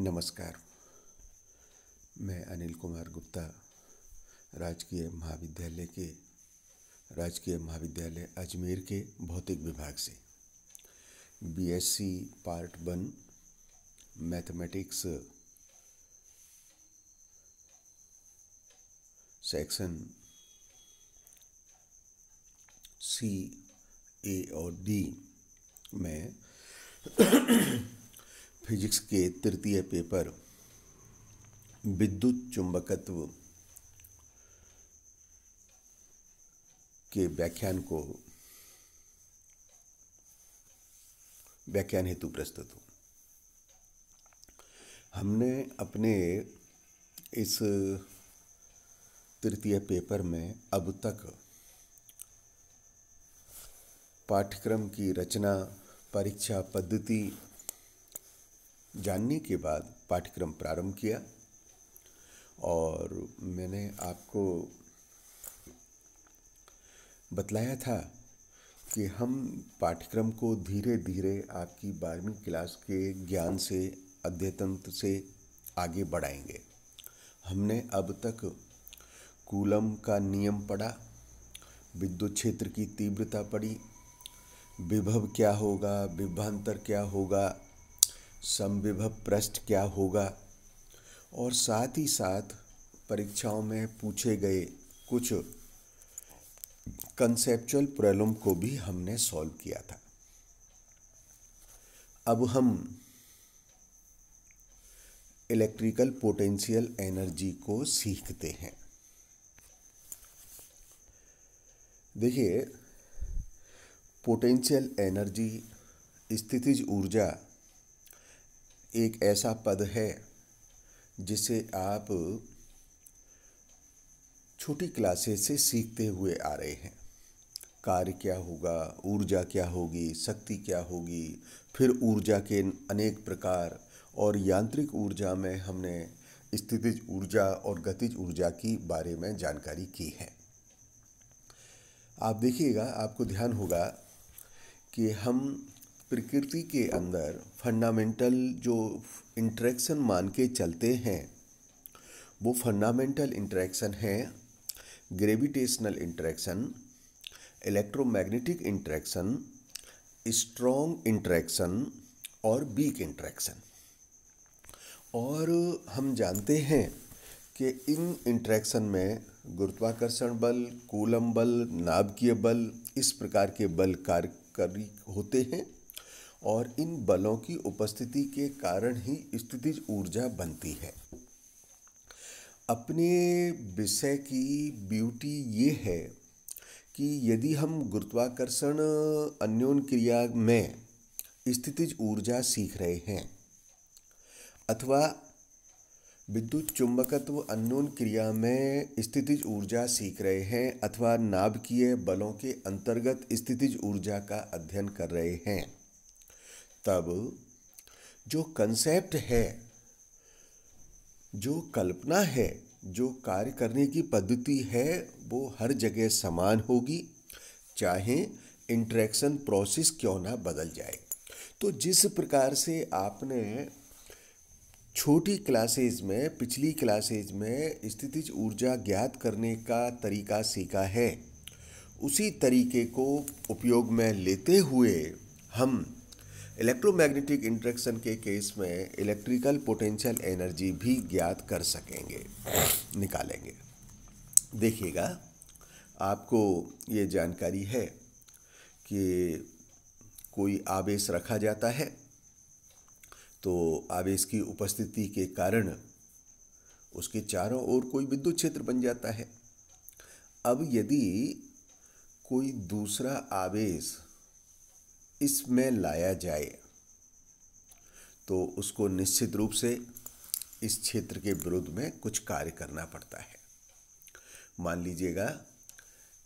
नमस्कार मैं अनिल कुमार गुप्ता राजकीय महाविद्यालय के राजकीय महाविद्यालय अजमेर के भौतिक विभाग से BSc part one mathematics section C A और डी में फिजिक्स के तृतीय पेपर विद्युत चुंबकत्व के व्याख्यान को व्याख्यान हेतु प्रस्तुत हूँ हमने अपने इस तृतीय पेपर में अब तक पाठ्यक्रम की रचना परीक्षा पद्धति जानने के बाद पाठ्यक्रम प्रारंभ किया और मैंने आपको बतलाया था कि हम पाठ्यक्रम को धीरे धीरे आपकी बारहवीं क्लास के ज्ञान से अध्यतन से आगे बढ़ाएंगे हमने अब तक कूलम का नियम पढ़ा विद्युत क्षेत्र की तीव्रता पढ़ी विभव क्या होगा विभांतर क्या होगा संविभव पृष्ठ क्या होगा और साथ ही साथ परीक्षाओं में पूछे गए कुछ कंसेप्चुअल प्रॉब्लम को भी हमने सॉल्व किया था अब हम इलेक्ट्रिकल पोटेंशियल एनर्जी को सीखते हैं देखिए पोटेंशियल एनर्जी स्थितिज ऊर्जा एक ऐसा पद है जिसे आप छोटी क्लासेस से सीखते हुए आ रहे हैं कार्य क्या होगा ऊर्जा क्या होगी शक्ति क्या होगी फिर ऊर्जा के अनेक प्रकार और यांत्रिक ऊर्जा में हमने स्थितिज ऊर्जा और गतिज ऊर्जा की बारे में जानकारी की है आप देखिएगा आपको ध्यान होगा कि हम प्रकृति के अंदर फंडामेंटल जो इंट्रैक्शन मान के चलते हैं वो फंडामेंटल इंट्रैक्शन है gravitational interaction electromagnetic interaction strong interaction और वीक इंट्रैक्शन और हम जानते हैं कि इन इंट्रैक्शन में गुरुत्वाकर्षण बल कूलम बल नाभिकीय बल इस प्रकार के बल कार्य होते हैं और इन बलों की उपस्थिति के कारण ही स्थितिज ऊर्जा बनती है अपने विषय की ब्यूटी ये है कि यदि हम गुरुत्वाकर्षण अन्योन क्रिया में स्थितिज ऊर्जा सीख रहे हैं अथवा विद्युत चुंबकत्व अन्योन क्रिया में स्थितिज ऊर्जा सीख रहे हैं अथवा नाभिकीय बलों के अंतर्गत स्थितिज ऊर्जा का अध्ययन कर रहे हैं तब जो कंसेप्ट है जो कल्पना है जो कार्य करने की पद्धति है वो हर जगह समान होगी चाहे इंट्रैक्शन प्रोसेस क्यों ना बदल जाए तो जिस प्रकार से आपने छोटी क्लासेज में पिछली क्लासेज में स्थितिज ऊर्जा ज्ञात करने का तरीका सीखा है उसी तरीके को उपयोग में लेते हुए हम इलेक्ट्रोमैग्नेटिक इंट्रैक्शन के केस में इलेक्ट्रिकल पोटेंशियल एनर्जी भी ज्ञात कर सकेंगे निकालेंगे देखिएगा आपको ये जानकारी है कि कोई आवेश रखा जाता है तो आवेश की उपस्थिति के कारण उसके चारों ओर कोई विद्युत क्षेत्र बन जाता है अब यदि कोई दूसरा आवेश इसमें लाया जाए तो उसको निश्चित रूप से इस क्षेत्र के विरुद्ध में कुछ कार्य करना पड़ता है मान लीजिएगा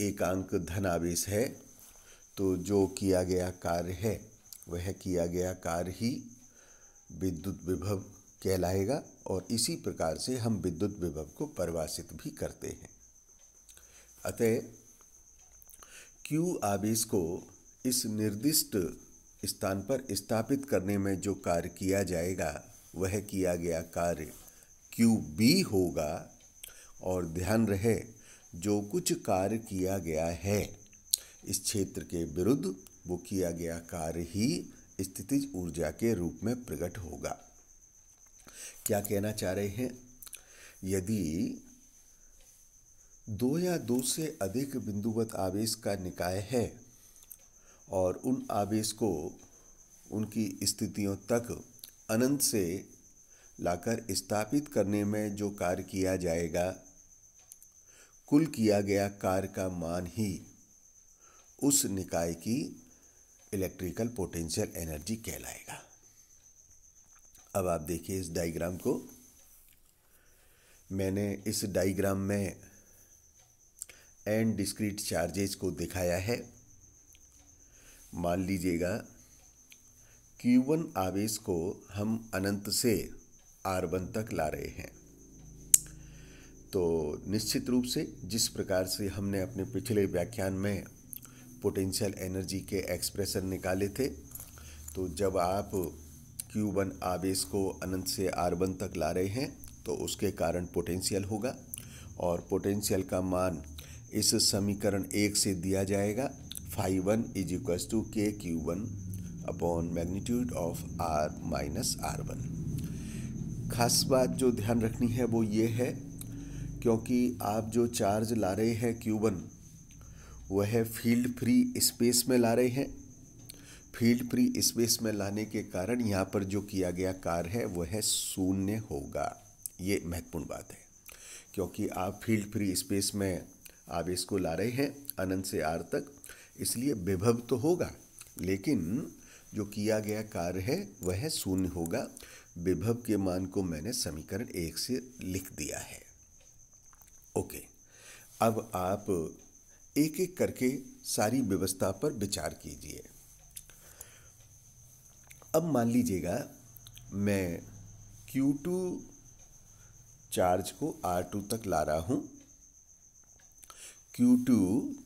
एक अंक आवेश है तो जो किया गया कार्य है वह किया गया कार्य ही विद्युत विभव कहलाएगा और इसी प्रकार से हम विद्युत विभव को परिभाषित भी करते हैं अतः क्यू आवेश को इस निर्दिष्ट स्थान पर स्थापित करने में जो कार्य किया जाएगा वह किया गया कार्य क्यू बी होगा और ध्यान रहे जो कुछ कार्य किया गया है इस क्षेत्र के विरुद्ध वो किया गया कार्य ही स्थितिज ऊर्जा के रूप में प्रकट होगा क्या कहना चाह रहे हैं यदि दो या दो से अधिक बिंदुवत आवेश का निकाय है और उन आवेश को उनकी स्थितियों तक अनंत से लाकर स्थापित करने में जो कार्य किया जाएगा कुल किया गया कार्य का मान ही उस निकाय की इलेक्ट्रिकल पोटेंशियल एनर्जी कहलाएगा अब आप देखिए इस डायग्राम को मैंने इस डायग्राम में एंड डिस्क्रीट चार्जेज को दिखाया है मान लीजिएगा Q1 आवेश को हम अनंत से R1 तक ला रहे हैं तो निश्चित रूप से जिस प्रकार से हमने अपने पिछले व्याख्यान में पोटेंशियल एनर्जी के एक्सप्रेशन निकाले थे तो जब आप Q1 आवेश को अनंत से R1 तक ला रहे हैं तो उसके कारण पोटेंशियल होगा और पोटेंशियल का मान इस समीकरण एक से दिया जाएगा phi one is equals to K Q one upon magnitude of R minus R one खास बात जो ध्यान रखनी है वो ये है क्योंकि आप जो चार्ज ला रहे हैं क्यू वन वह फील्ड फ्री स्पेस में ला रहे हैं फील्ड फ्री स्पेस में लाने के कारण यहाँ पर जो किया गया कार है वह है शून्य होगा ये महत्वपूर्ण बात है क्योंकि आप फील्ड फ्री स्पेस में आप इसको ला रहे हैं अनंत से आर तक इसलिए विभव तो होगा लेकिन जो किया गया कार्य है वह शून्य होगा विभव के मान को मैंने समीकरण एक से लिख दिया है ओके अब आप एक एक करके सारी व्यवस्था पर विचार कीजिए अब मान लीजिएगा मैं Q2 चार्ज को R2 तक ला रहा हूँ टू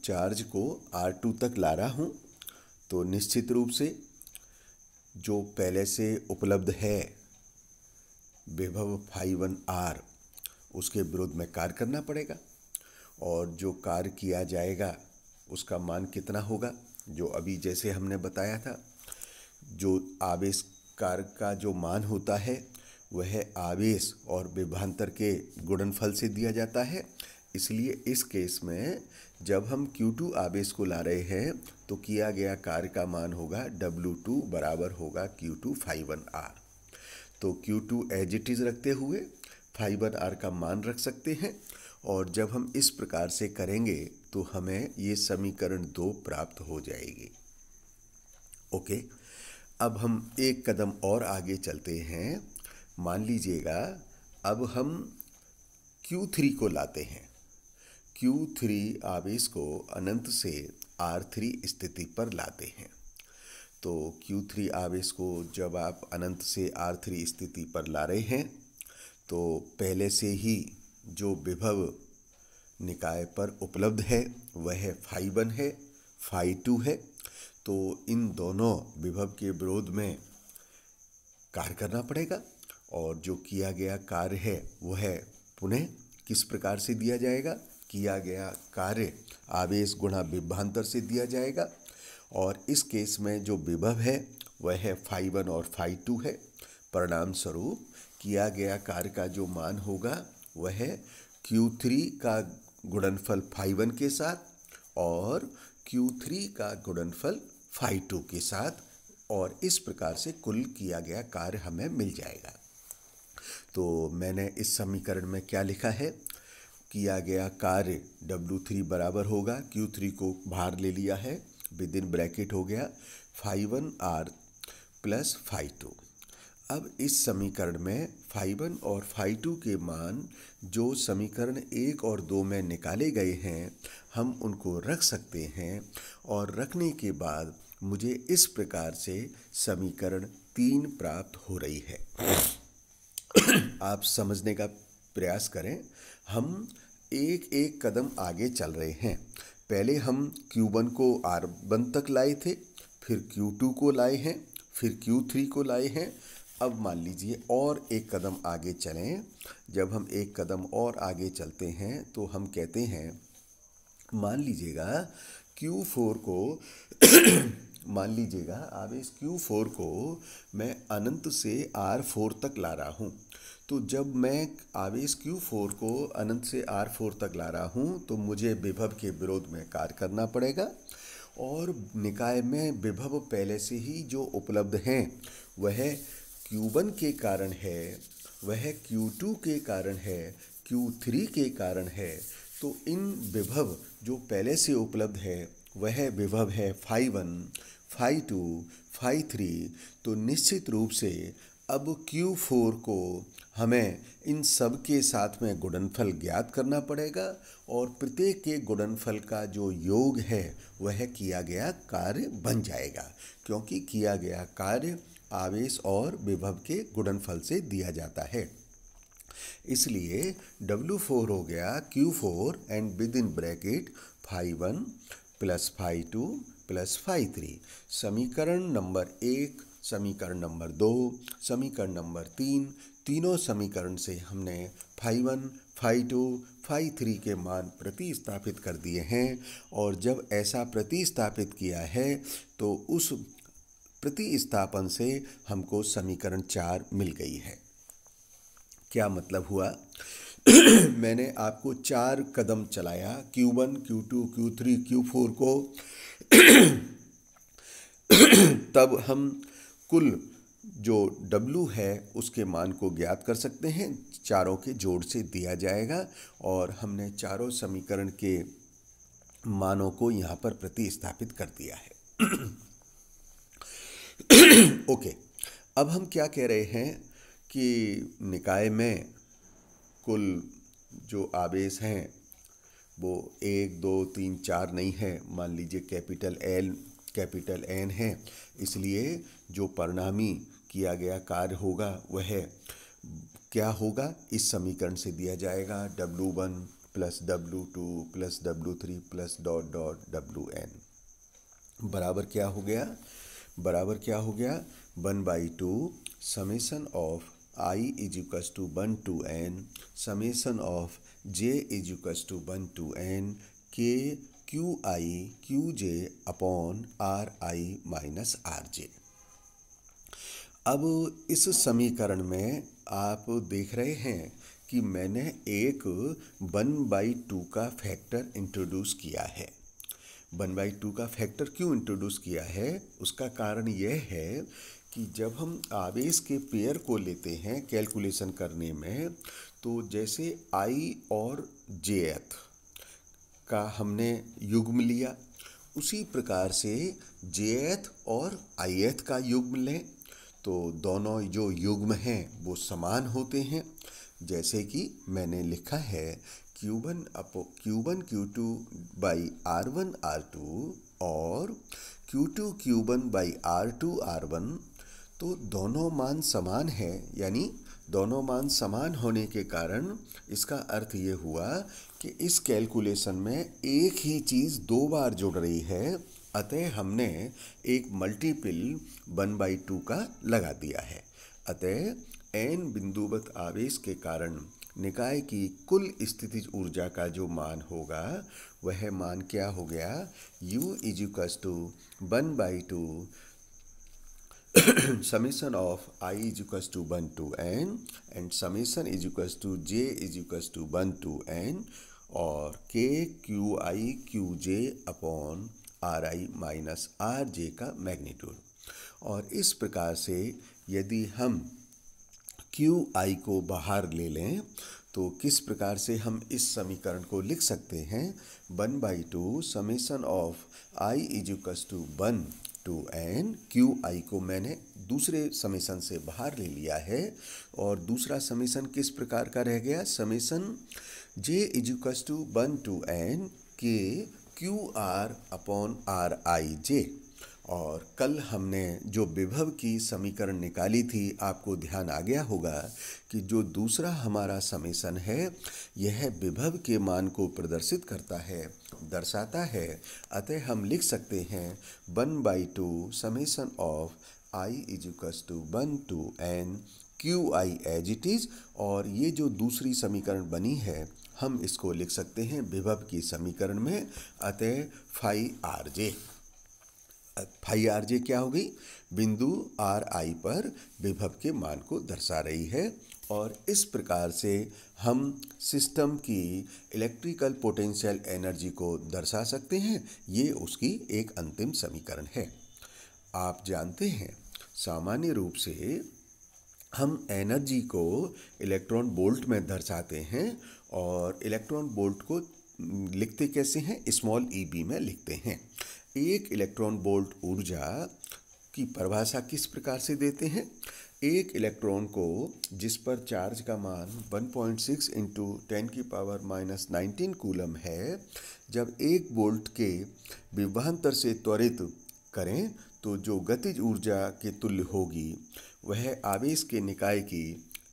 चार्ज को R2 तक ला रहा हूँ तो निश्चित रूप से जो पहले से उपलब्ध है विभव फाइव वन आर उसके विरोध में कार्य करना पड़ेगा और जो कार्य किया जाएगा उसका मान कितना होगा जो अभी जैसे हमने बताया था जो आवेश कार्य का जो मान होता है वह आवेश और विभांतर के गुणनफल से दिया जाता है इसलिए इस केस में जब हम Q2 आवेश को ला रहे हैं तो किया गया कार्य का मान होगा W2 बराबर होगा Q2 फाइवन तो Q2 एज इट इज़ रखते हुए फाइवन आर का मान रख सकते हैं और जब हम इस प्रकार से करेंगे तो हमें ये समीकरण दो प्राप्त हो जाएगी ओके अब हम एक कदम और आगे चलते हैं मान लीजिएगा अब हम Q3 को लाते हैं क्यू थ्री आवेश को अनंत से थ्री स्थिति पर लाते हैं तो क्यू थ्री आवेश को जब आप अनंत से थ्री स्थिति पर ला रहे हैं तो पहले से ही जो विभव निकाय पर उपलब्ध है वह फाई वन है फाइ टू है तो इन दोनों विभव के विरोध में कार्य करना पड़ेगा और जो किया गया कार्य है वह पुनः किस प्रकार से दिया जाएगा किया गया कार्य आवेश गुणा विभांतर से दिया जाएगा और इस केस में जो विभव है वह है फाइव वन और फाइव टू है परिणाम स्वरूप किया गया कार्य का जो मान होगा वह है क्यू थ्री का गुणनफल फाइव वन के साथ और क्यू थ्री का गुणनफल फाई टू के साथ और इस प्रकार से कुल किया गया कार्य हमें मिल जाएगा तो मैंने इस समीकरण में क्या लिखा है किया गया कार्य डब्लू थ्री बराबर होगा क्यू थ्री को बाहर ले लिया है विद इन ब्रैकेट हो गया phi one R plus phi two अब इस समीकरण में फाइव वन और फाइव टू के मान जो समीकरण एक और दो में निकाले गए हैं हम उनको रख सकते हैं और रखने के बाद मुझे इस प्रकार से समीकरण तीन प्राप्त हो रही है आप समझने का प्रयास करें हम एक एक कदम आगे चल रहे हैं पहले हम Q1 को R1 तक लाए थे फिर Q2 को लाए हैं फिर Q3 को लाए हैं अब मान लीजिए और एक कदम आगे चलें जब हम एक कदम और आगे चलते हैं तो हम कहते हैं मान लीजिएगा Q4 को मान लीजिएगा आप इस Q4 को मैं अनंत से R4 तक ला रहा हूँ तो जब मैं आवेश Q4 को अनंत से R4 तक ला रहा हूँ तो मुझे विभव के विरोध में कार्य करना पड़ेगा और निकाय में विभव पहले से ही जो उपलब्ध हैं वह Q1 के कारण है वह Q2 के कारण है Q3 के कारण है तो इन विभव जो पहले से उपलब्ध है वह विभव है phi one phi two phi three तो निश्चित रूप से अब Q4 को हमें इन सब के साथ में गुणनफल ज्ञात करना पड़ेगा और प्रत्येक के गुणनफल का जो योग है वह किया गया कार्य बन जाएगा क्योंकि किया गया कार्य आवेश और विभव के गुणनफल से दिया जाता है इसलिए W4 हो गया Q4 and with in bracket phi one plus phi two plus phi three समीकरण नंबर एक समीकरण नंबर दो समीकरण नंबर तीन तीनों समीकरण से हमने phi one phi two phi three के मान प्रतिस्थापित कर दिए हैं और जब ऐसा प्रतिस्थापित किया है तो उस प्रतिस्थापन से हमको समीकरण चार मिल गई है क्या मतलब हुआ मैंने आपको चार कदम चलाया Q one Q two Q three Q four को तब हम कुल जो W है उसके मान को ज्ञात कर सकते हैं चारों के जोड़ से दिया जाएगा और हमने चारों समीकरण के मानों को यहाँ पर प्रतिस्थापित कर दिया है ओके अब हम क्या कह रहे हैं कि निकाय में कुल जो आवेश हैं वो एक दो तीन चार नहीं है मान लीजिए कैपिटल एल कैपिटल एन है इसलिए जो परिणामी किया गया कार्य होगा वह क्या होगा इस समीकरण से दिया जाएगा W one plus W two plus W three plus dot dot W N बराबर क्या हो गया बराबर क्या हो गया one by two summation of I is to one to N summation of J is to one to N K Q I Q J upon R I minus R J अब इस समीकरण में आप देख रहे हैं कि मैंने एक वन बाई टू का फैक्टर इंट्रोड्यूस किया है वन बाई टू का फैक्टर क्यों इंट्रोड्यूस किया है उसका कारण यह है कि जब हम आवेश के पेयर को लेते हैं कैलकुलेशन करने में तो जैसे आई और जे एथ का हमने युग्म लिया उसी प्रकार से जेएथ और आईएथ का युग्म लें तो दोनों जो युग्म हैं वो समान होते हैं जैसे कि मैंने लिखा है Q one upon Q one Q two by R one R two और Q two Q one by R two R one तो दोनों मान समान है यानी दोनों मान समान होने के कारण इसका अर्थ ये हुआ कि इस कैलकुलेशन में एक ही चीज़ दो बार जुड़ रही है अतः हमने एक मल्टीपल वन बाई टू का लगा दिया है अतः एन बिंदुवत आवेश के कारण निकाय की कुल स्थिति ऊर्जा का जो मान होगा वह मान क्या हो गया u is equals to one by two summation of i is equals to one to N and summation is equals to J is equals to one to N और K Q I Q J upon R I minus R J का magnitude और इस प्रकार से यदि हम Q I को बाहर ले लें तो किस प्रकार से हम इस समीकरण को लिख सकते हैं one by two summation of I is equals to one to N Q I को मैंने दूसरे समेसन से बाहर ले लिया है और दूसरा समेसन किस प्रकार का रह गया summation J is equals to one to N K Q R upon R I J और कल हमने जो विभव की समीकरण निकाली थी आपको ध्यान आ गया होगा कि जो दूसरा हमारा समेसन है यह विभव के मान को प्रदर्शित करता है दर्शाता है अतः हम लिख सकते हैं one by two summation of I is equals to one to N Q I as it is और ये जो दूसरी समीकरण बनी है हम इसको लिख सकते हैं विभव की समीकरण में अतः phi R J phi R J क्या हो गई बिंदु आर आई पर विभव के मान को दर्शा रही है और इस प्रकार से हम सिस्टम की इलेक्ट्रिकल पोटेंशियल एनर्जी को दर्शा सकते हैं ये उसकी एक अंतिम समीकरण है आप जानते हैं सामान्य रूप से हम एनर्जी को इलेक्ट्रॉन बोल्ट में दर्शाते हैं और इलेक्ट्रॉन बोल्ट को लिखते कैसे हैं स्मॉल ई e बी में लिखते हैं एक इलेक्ट्रॉन बोल्ट ऊर्जा की परिभाषा किस प्रकार से देते हैं एक इलेक्ट्रॉन को जिस पर चार्ज का मान 1.6 पॉइंट सिक्स इंटू टेन की पावर माइनस नाइनटीन कूलम है जब एक बोल्ट के विभांतर से त्वरित करें तो जो गतिज ऊर्जा के तुल्य होगी वह आवेश के निकाय की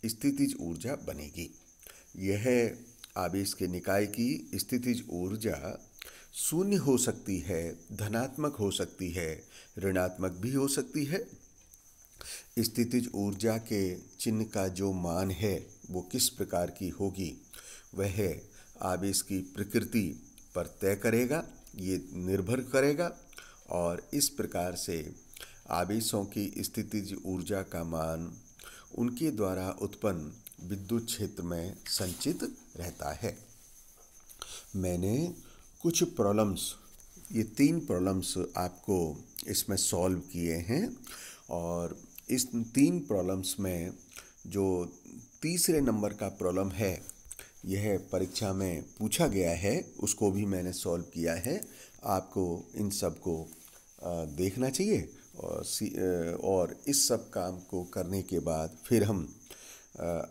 स्थितिज ऊर्जा बनेगी यह आवेश के निकाय की स्थितिज ऊर्जा शून्य हो सकती है धनात्मक हो सकती है ऋणात्मक भी हो सकती है स्थितिज ऊर्जा के चिन्ह का जो मान है वो किस प्रकार की होगी वह आवेश की प्रकृति पर तय करेगा ये निर्भर करेगा और इस प्रकार से आवेशों की स्थितिज ऊर्जा का मान उनके द्वारा उत्पन्न विद्युत क्षेत्र में संचित रहता है मैंने कुछ प्रॉब्लम्स ये तीन प्रॉब्लम्स आपको इसमें सॉल्व किए हैं और इस तीन प्रॉब्लम्स में जो तीसरे नंबर का प्रॉब्लम है यह परीक्षा में पूछा गया है उसको भी मैंने सॉल्व किया है आपको इन सबको देखना चाहिए और और इस सब काम को करने के बाद फिर हम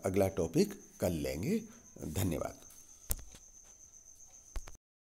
अगला टॉपिक कर लेंगे धन्यवाद